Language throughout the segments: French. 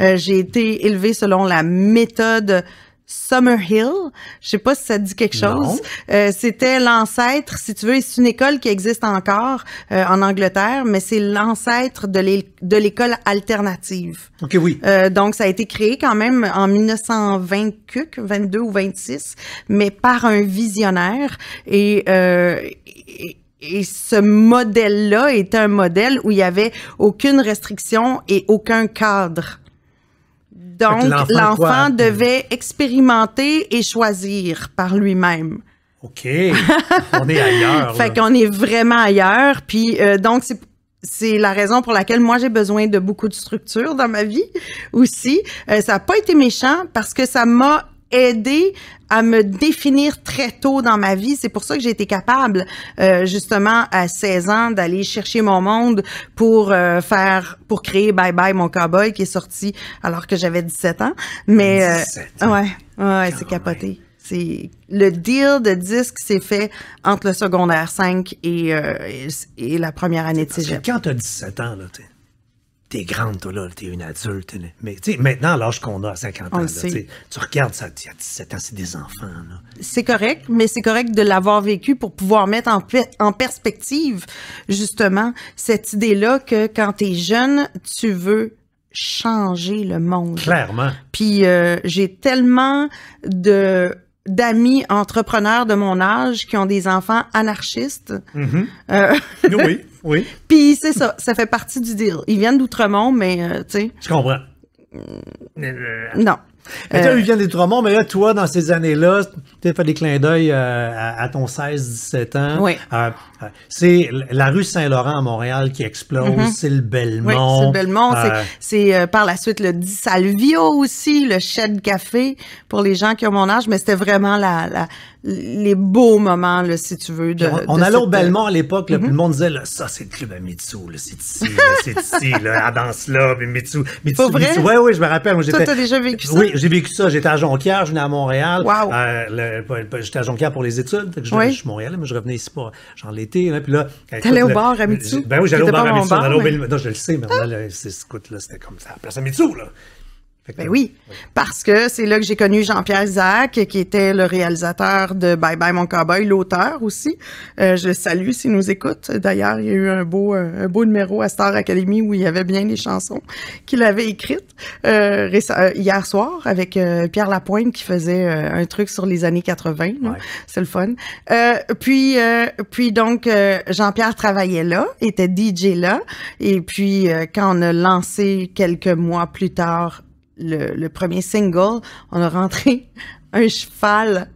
Euh, j'ai été élevée selon la méthode Summerhill. Je sais pas si ça dit quelque chose. Euh, c'était l'ancêtre, si tu veux, c'est une école qui existe encore euh, en Angleterre, mais c'est l'ancêtre de l'école alternative. OK, oui. donc, ça a été créé quand même en 1920, 22 ou 26, mais par un visionnaire. Et, et ce modèle-là était un modèle où il y avait aucune restriction et aucun cadre. Donc, l'enfant hmm. devait expérimenter et choisir par lui-même. OK. On est ailleurs. fait qu'on est vraiment ailleurs. Puis, euh, donc, c'est c'est la raison pour laquelle moi j'ai besoin de beaucoup de structure dans ma vie aussi. Euh, ça n'a pas été méchant parce que ça m'a aider à me définir très tôt dans ma vie. C'est pour ça que j'ai été capable, euh, justement, à 16 ans, d'aller chercher mon monde pour euh, faire, pour créer Bye Bye Mon Cowboy qui est sorti alors que j'avais 17 ans. Mais, euh, ouais, ouais, c'est capoté. C'est le deal de disque s'est fait entre le secondaire 5 et, et, la première année de cégep. Quand t'as 17 ans, là, t'sais t'es grande, toi, là, t'es une adulte. Mais tu sais, maintenant, l'âge qu'on a à 50 ans, tu regardes ça, il y a 17 ans, c'est des enfants. C'est correct, mais c'est correct de l'avoir vécu pour pouvoir mettre en, perspective, justement, cette idée-là que quand t'es jeune, tu veux changer le monde. Clairement. Puis euh, j'ai tellement de d'amis entrepreneurs de mon âge qui ont des enfants anarchistes. Mm-hmm. Euh, oui, oui. Puis c'est ça, ça fait partie du deal. Ils viennent doutre d'Outremont, mais euh, tu sais. Je comprends. non. Tu toi, euh, il vient des trois mais là, toi, dans ces années-là, tu as fait des clins d'œil euh, à, ton 16-17 ans. Euh, c'est la rue Saint-Laurent à Montréal qui explose, mm-hmm. c'est le Belmont. c'est le Belmont. c'est par la suite le Di aussi, le de Café, pour les gens qui ont mon âge, mais c'était vraiment les beaux moments, si tu veux. De, on, allait au Belmont à l'époque, mm le mm-hmm. monde disait, ça, c'est le club à Mitsou, c'est ici, c'est ici, la danse là, puis Mitsou. Mitsou, Mitsou. oui, oui, je me rappelle. Toi, as déjà vécu ça? j'ai vécu ça. J'étais à Jonquière, je venais à Montréal. Wow. Euh, j'étais à Jonquière pour les études. je, oui. je, suis à mais je revenais ici pour genre l'été. Là, hein. puis là, T'allais au bar à Mitsou? Ben oui, j'allais au bar à Mitsou. Non, je le sais, mais là, c'est écoute, là, c'était comme ça, place à Mitsou, là. Ben oui, parce que c'est là que j'ai connu Jean-Pierre Isaac, qui était le réalisateur de Bye Bye Mon Cowboy, l'auteur aussi. Euh, je salue s'il nous écoute. D'ailleurs, il y a eu un beau, euh, un beau numéro à Star Academy où il y avait bien les chansons qu'il avait écrites euh, hier soir avec Pierre Lapointe qui faisait un truc sur les années 80. C'est le fun. puis, puis donc, Jean-Pierre travaillait là, était DJ là. Et puis, quand on a lancé quelques mois plus tard le, premier single, on a rentré un cheval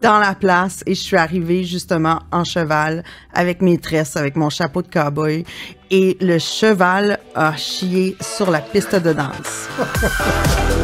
dans la place et je suis arrivée justement en cheval avec mes tresses, avec mon chapeau de cowboy et le cheval a chié sur la piste de danse.